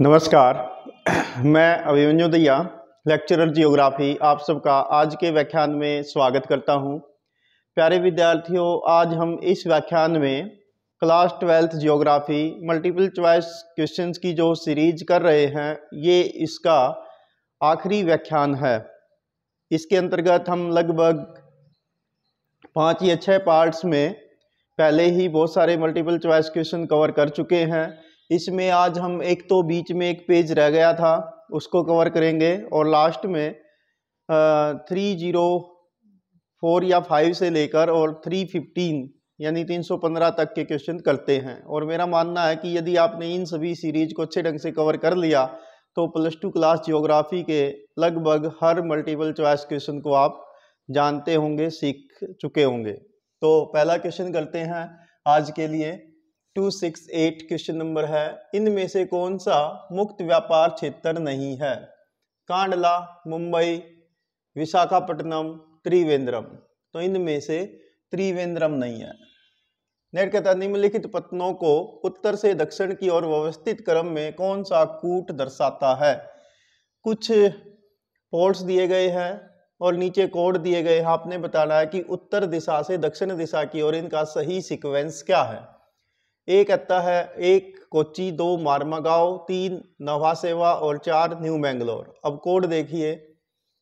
नमस्कार मैं अभिमन्यु दैया लेक्चरर जियोग्राफी आप सबका आज के व्याख्यान में स्वागत करता हूं। प्यारे विद्यार्थियों आज हम इस व्याख्यान में class twelfth geography multiple choice questions की जो सीरीज कर रहे हैं ये इसका आखिरी व्याख्यान है इसके अंतर्गत हम लगभग पाँच या छः पार्ट्स में पहले ही बहुत सारे मल्टीपल चॉइस क्वेश्चन कवर कर चुके हैं इसमें आज हम एक तो बीच में एक पेज रह गया था उसको कवर करेंगे और लास्ट में थ्री जीरो फोर या फाइव से लेकर और थ्री फिफ्टीन यानी तीन सौ पंद्रह तक के क्वेश्चन करते हैं और मेरा मानना है कि यदि आपने इन सभी सीरीज को अच्छे ढंग से कवर कर लिया तो प्लस टू क्लास जियोग्राफी के लगभग हर मल्टीपल चॉइस क्वेश्चन को आप जानते होंगे सीख चुके होंगे तो पहला क्वेश्चन करते हैं आज के लिए two six eight question number है इनमें से कौन सा मुक्त व्यापार क्षेत्र नहीं है कांडला मुंबई विशाखापट्टनम त्रिवेंद्रम तो इनमें से त्रिवेंद्रम नहीं है नेट कहता निम्नलिखित पत्नों को उत्तर से दक्षिण की ओर व्यवस्थित क्रम में कौन सा कूट दर्शाता है कुछ पोर्ट्स दिए गए हैं और नीचे कोड दिए गए हैं आपने बताना है कि उत्तर दिशा से दक्षिण दिशा की ओर इनका सही सीक्वेंस क्या है एक आता है एक कोची दो मार्मागाव तीन नवासेवा और चार न्यू मैंगलोर अब कोड देखिए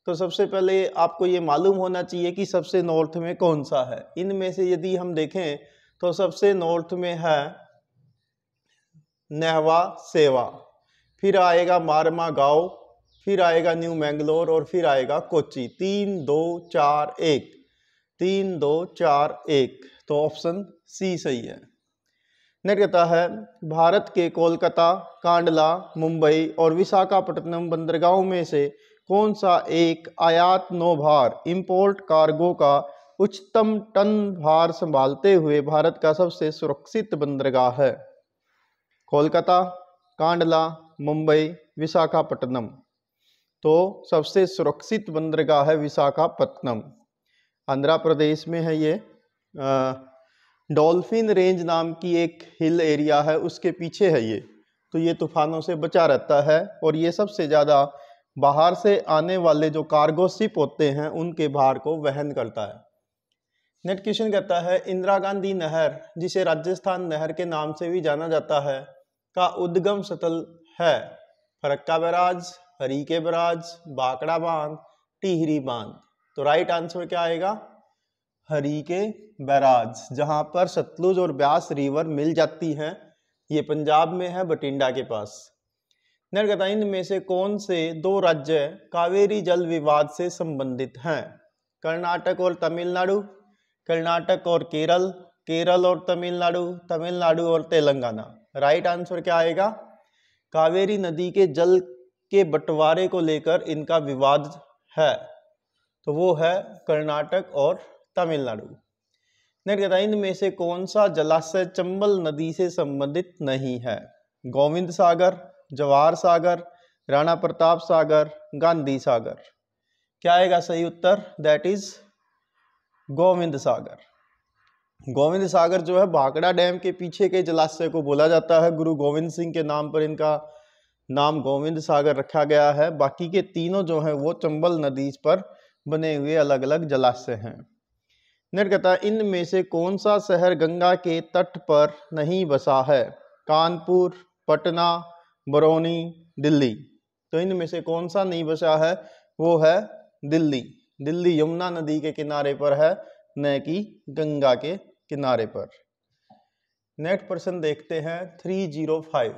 तो सबसे पहले आपको ये मालूम होना चाहिए कि सबसे नॉर्थ में कौन सा है इनमें से यदि हम देखें तो सबसे नॉर्थ में है नहवा सेवा फिर आएगा मारमा गाँव फिर आएगा न्यू मैंगलोर और फिर आएगा कोची तीन दो चार एक तीन दो चार एक तो ऑप्शन सी सही है नेक्स्ट कहता है भारत के कोलकाता कांडला मुंबई और विशाखापट्टनम बंदरगाहों में से कौन सा एक आयात नो भार इम्पोर्ट कार्गो का उच्चतम टन भार संभालते हुए भारत का सबसे सुरक्षित बंदरगाह है कोलकाता कांडला मुंबई विशाखापट्टनम तो सबसे सुरक्षित बंदरगाह है विशाखापट्टनम आंध्र प्रदेश में है ये आ, डॉल्फिन रेंज नाम की एक हिल एरिया है उसके पीछे है ये तो ये तूफानों से बचा रहता है और ये सबसे ज़्यादा बाहर से आने वाले जो कार्गो शिप होते हैं उनके भार को वहन करता है नेक्स्ट क्वेश्चन कहता है इंदिरा गांधी नहर जिसे राजस्थान नहर के नाम से भी जाना जाता है का उद्गम स्थल है फरक्का बराज हरी के बराज बाकड़ा बांध टिहरी बांध तो राइट आंसर क्या आएगा हरी के बैराज जहाँ पर सतलुज और ब्यास रिवर मिल जाती हैं ये पंजाब में है बटिंडा के पास नर्गता में से कौन से दो राज्य कावेरी जल विवाद से संबंधित हैं कर्नाटक और तमिलनाडु कर्नाटक और केरल केरल और तमिलनाडु तमिलनाडु और तेलंगाना राइट आंसर क्या आएगा कावेरी नदी के जल के बंटवारे को लेकर इनका विवाद है तो वो है कर्नाटक और तमिलनाडु नेक्स्ट कहता है इनमें से कौन सा जलाशय चंबल नदी से संबंधित नहीं है गोविंद सागर जवाहर सागर राणा प्रताप सागर गांधी सागर क्या आएगा सही उत्तर दैट इज गोविंद सागर गोविंद सागर जो है भाकड़ा डैम के पीछे के जलाशय को बोला जाता है गुरु गोविंद सिंह के नाम पर इनका नाम गोविंद सागर रखा गया है बाकी के तीनों जो हैं वो चंबल नदी पर बने हुए अलग अलग जलाशय हैं नेट कहता है इनमें से कौन सा शहर गंगा के तट पर नहीं बसा है कानपुर पटना बरौनी दिल्ली तो इनमें से कौन सा नहीं बसा है वो है दिल्ली दिल्ली यमुना नदी के किनारे पर है न कि गंगा के किनारे पर नेक्स्ट प्रश्न देखते हैं 305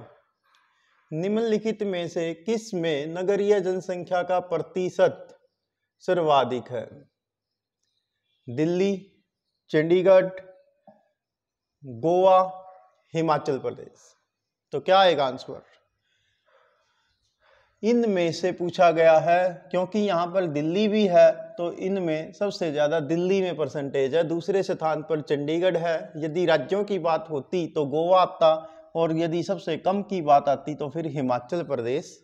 निम्नलिखित में से किस में नगरीय जनसंख्या का प्रतिशत सर्वाधिक है दिल्ली चंडीगढ़ गोवा हिमाचल प्रदेश तो क्या आएगा आंसर इनमें से पूछा गया है क्योंकि यहाँ पर दिल्ली भी है तो इनमें सबसे ज़्यादा दिल्ली में परसेंटेज है दूसरे स्थान पर चंडीगढ़ है यदि राज्यों की बात होती तो गोवा आता और यदि सबसे कम की बात आती तो फिर हिमाचल प्रदेश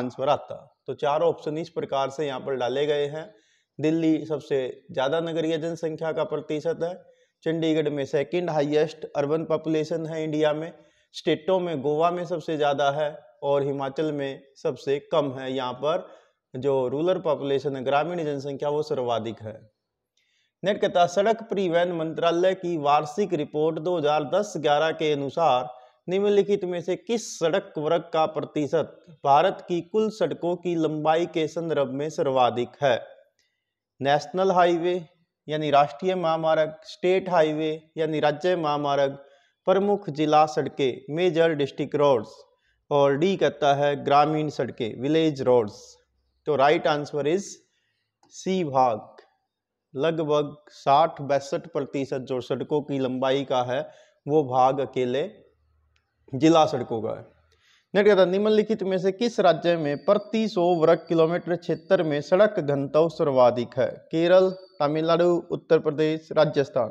आंसर आता तो चारों ऑप्शन इस प्रकार से यहाँ पर डाले गए हैं दिल्ली सबसे ज़्यादा नगरीय जनसंख्या का प्रतिशत है चंडीगढ़ में सेकंड हाईएस्ट अर्बन पॉपुलेशन है इंडिया में स्टेटों में गोवा में सबसे ज़्यादा है और हिमाचल में सबसे कम है यहाँ पर जो रूरल पॉपुलेशन है ग्रामीण जनसंख्या वो सर्वाधिक है नेट कहता सड़क परिवहन मंत्रालय की वार्षिक रिपोर्ट 2010-11 के अनुसार निम्नलिखित में से किस सड़क वर्ग का प्रतिशत भारत की कुल सड़कों की लंबाई के संदर्भ में सर्वाधिक है नेशनल हाईवे यानी राष्ट्रीय महामार्ग स्टेट हाईवे यानी राज्य महामार्ग प्रमुख जिला सड़कें मेजर डिस्ट्रिक्ट रोड्स और डी कहता है ग्रामीण सड़कें विलेज रोड्स तो राइट आंसर इज सी भाग लगभग साठ बैसठ प्रतिशत जो सड़कों की लंबाई का है वो भाग अकेले जिला सड़कों का है नेट कहता निम्नलिखित में से किस राज्य में प्रति सौ वर्ग किलोमीटर क्षेत्र में सड़क घनत्व सर्वाधिक है केरल तमिलनाडु उत्तर प्रदेश राजस्थान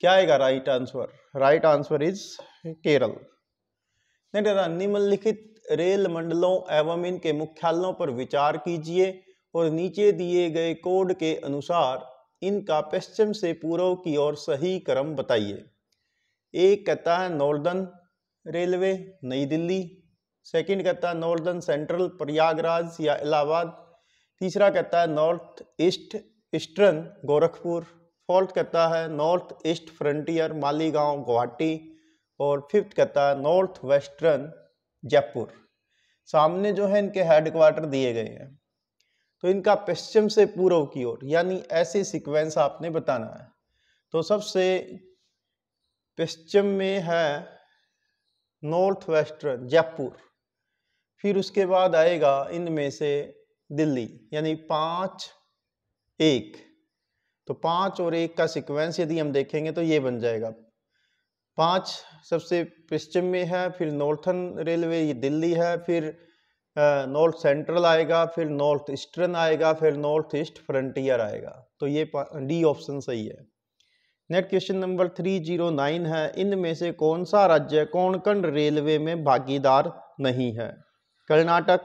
क्या आएगा right answer right answer is Kerala नेट कहता निम्नलिखित रेल मंडलों एवं इनके मुख्यालयों पर विचार कीजिए और नीचे दिए गए कोड के अनुसार इनका पश्चिम से पूर्व की ओर सही क्रम बताइए एक कहता है नॉर्दर्न रेलवे नई दिल्ली सेकंड कहता है नॉर्दर्न सेंट्रल प्रयागराज या इलाहाबाद तीसरा कहता है north east eastern Gorakhpur fourth कहता है north east frontier Maligaon Guwahati और फिफ्थ कहता है नॉर्थ वेस्टर्न जयपुर सामने जो है इनके हेड क्वार्टर दिए गए हैं तो इनका पश्चिम से पूर्व की ओर यानी ऐसे सीक्वेंस आपने बताना है तो सबसे पश्चिम में है नॉर्थ वेस्टर्न जयपुर फिर उसके बाद आएगा इनमें से दिल्ली यानी पाँच एक तो पाँच और एक का सीक्वेंस यदि हम देखेंगे तो ये बन जाएगा पाँच सबसे पश्चिम में है फिर नॉर्थन रेलवे ये दिल्ली है फिर नॉर्थ सेंट्रल आएगा फिर नॉर्थ ईस्टर्न आएगा फिर नॉर्थ ईस्ट फ्रंटियर आएगा तो ये डी ऑप्शन सही है next question number three zero nine है इनमें से कौन सा राज्य कोणकण रेलवे में भागीदार नहीं है कर्नाटक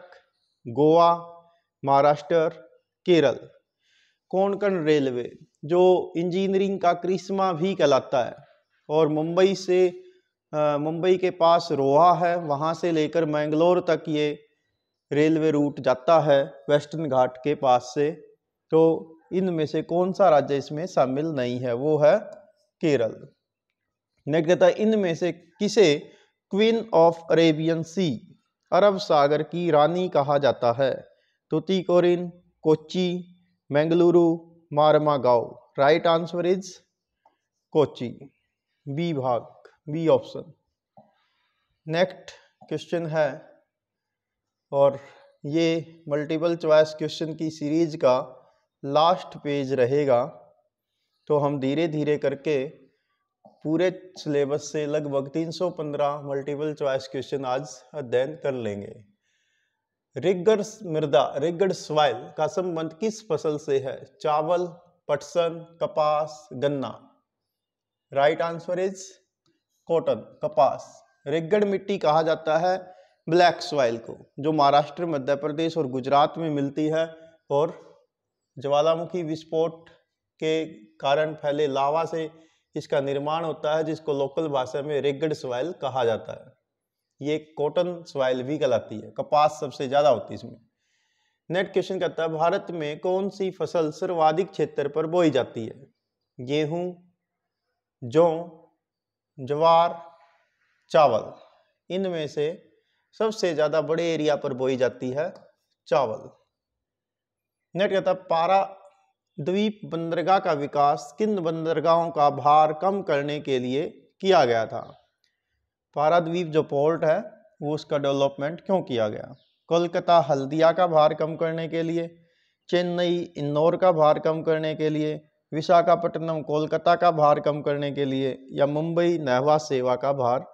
गोवा महाराष्ट्र केरल कोंकण रेलवे जो इंजीनियरिंग का करिश्मा भी कहलाता है और मुंबई से मुंबई के पास रोहा है वहाँ से लेकर मैंगलोर तक ये रेलवे रूट जाता है वेस्टर्न घाट के पास से तो इनमें से कौन सा राज्य इसमें शामिल नहीं है वो है केरल नेक्स्ट कहता है इनमें से किसे क्वीन ऑफ अरेबियन सी अरब सागर की रानी कहा जाता है तुतिकोरिन कोची मैंगलुरु मारमा Marmagao right answer is Kochi B भाग बी ऑप्शन नेक्स्ट क्वेश्चन है और ये मल्टीपल चॉइस क्वेश्चन की सीरीज का लास्ट पेज रहेगा तो हम धीरे धीरे करके पूरे सिलेबस से लगभग 315 मल्टीपल चॉइस क्वेश्चन आज अध्ययन कर लेंगे रिगर्स मृदा रिगड स्वाइल का संबंध किस फसल से है चावल पटसन कपास गन्ना राइट आंसर इज कॉटन कपास रिगड मिट्टी कहा जाता है ब्लैक स्वाइल को जो महाराष्ट्र मध्य प्रदेश और गुजरात में मिलती है और ज्वालामुखी विस्फोट के कारण फैले लावा से इसका निर्माण होता है जिसको लोकल भाषा में रेगड सॉयल कहा जाता है ये कॉटन सॉयल भी कहलाती है कपास सबसे ज़्यादा होती है इसमें नेक्स्ट क्वेश्चन कहता है भारत में कौन सी फसल सर्वाधिक क्षेत्र पर बोई जाती है गेहूँ जौ ज्वार चावल इनमें से सबसे ज़्यादा बड़े एरिया पर बोई जाती है चावल नेट कहता है पारा द्वीप बंदरगाह का विकास किन बंदरगाहों का भार कम करने के लिए किया गया था पाराद्वीप जो पोर्ट है वो उसका डेवलपमेंट क्यों किया गया कोलकाता हल्दिया का भार कम करने के लिए चेन्नई इंदौर का भार कम करने के लिए विशाखापट्टनम कोलकाता का भार कम करने के लिए या मुंबई नहवा सेवा का भार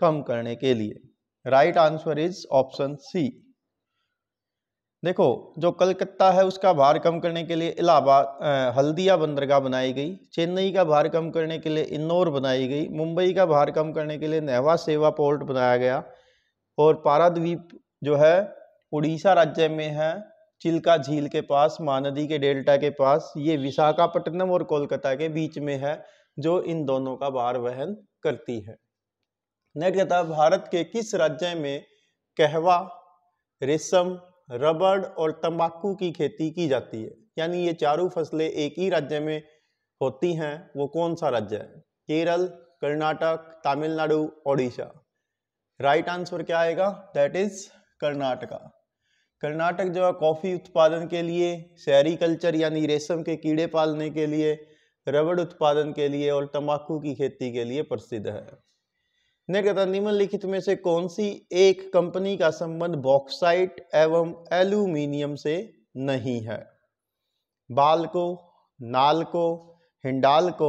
कम करने के लिए right answer is option C देखो जो कलकत्ता है उसका भार कम करने के लिए इलाहाबाद हल्दिया बंदरगाह बनाई गई चेन्नई का भार कम करने के लिए इंदौर बनाई गई मुंबई का भार कम करने के लिए नेहवा सेवा पोर्ट बनाया गया और पाराद्वीप जो है उड़ीसा राज्य में है चिल्का झील के पास महानदी के डेल्टा के पास ये विशाखापट्टनम और कोलकाता के बीच में है जो इन दोनों का भार वहन करती है नेक्स्ट कहता भारत के किस राज्य में कहवा रेशम रबड़ और तंबाकू की खेती की जाती है यानी ये चारों फसलें एक ही राज्य में होती हैं वो कौन सा राज्य है केरल कर्नाटक तमिलनाडु ओडिशा राइट आंसर क्या आएगा दैट इज कर्नाटका कर्नाटक जो है कॉफ़ी उत्पादन के लिए शहरी कल्चर यानी रेशम के कीड़े पालने के लिए रबड़ उत्पादन के लिए और तंबाकू की खेती के लिए प्रसिद्ध है ने कहता निम्नलिखित में से कौन सी एक कंपनी का संबंध बॉक्साइट एवं एल्यूमिनियम से नहीं है बालको नालको हिंडालको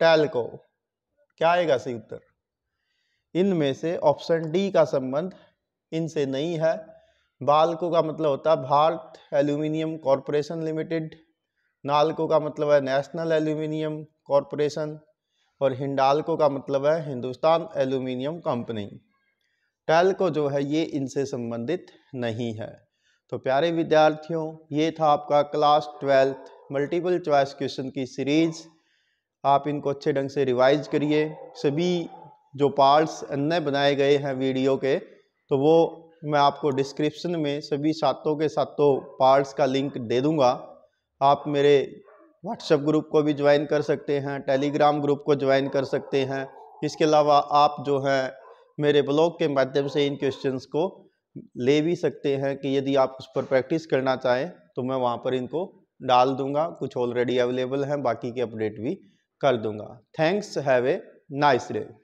टैलको क्या आएगा सही उत्तर इनमें से ऑप्शन डी का संबंध इनसे नहीं है बालको का मतलब होता है Bharat aluminium corporation limited NALCO का मतलब है नेशनल एल्यूमिनियम कॉरपोरेशन और हिंडालको का मतलब है हिंदुस्तान एल्यूमिनियम कंपनी टैल्को जो है ये इनसे संबंधित नहीं है तो प्यारे विद्यार्थियों ये था आपका class twelfth multiple choice question की सीरीज़ आप इनको अच्छे ढंग से रिवाइज करिए सभी जो पार्ट्स अन्य बनाए गए हैं वीडियो के तो वो मैं आपको डिस्क्रिप्शन में सभी सातों के सातों पार्ट्स का लिंक दे दूंगा आप मेरे व्हाट्सएप ग्रुप को भी ज्वाइन कर सकते हैं टेलीग्राम ग्रुप को ज्वाइन कर सकते हैं इसके अलावा आप जो हैं मेरे ब्लॉग के माध्यम से इन क्वेश्चंस को ले भी सकते हैं कि यदि आप उस पर प्रैक्टिस करना चाहें तो मैं वहाँ पर इनको डाल दूंगा कुछ ऑलरेडी अवेलेबल हैं बाकी के अपडेट भी कर दूंगा thanks have a nice day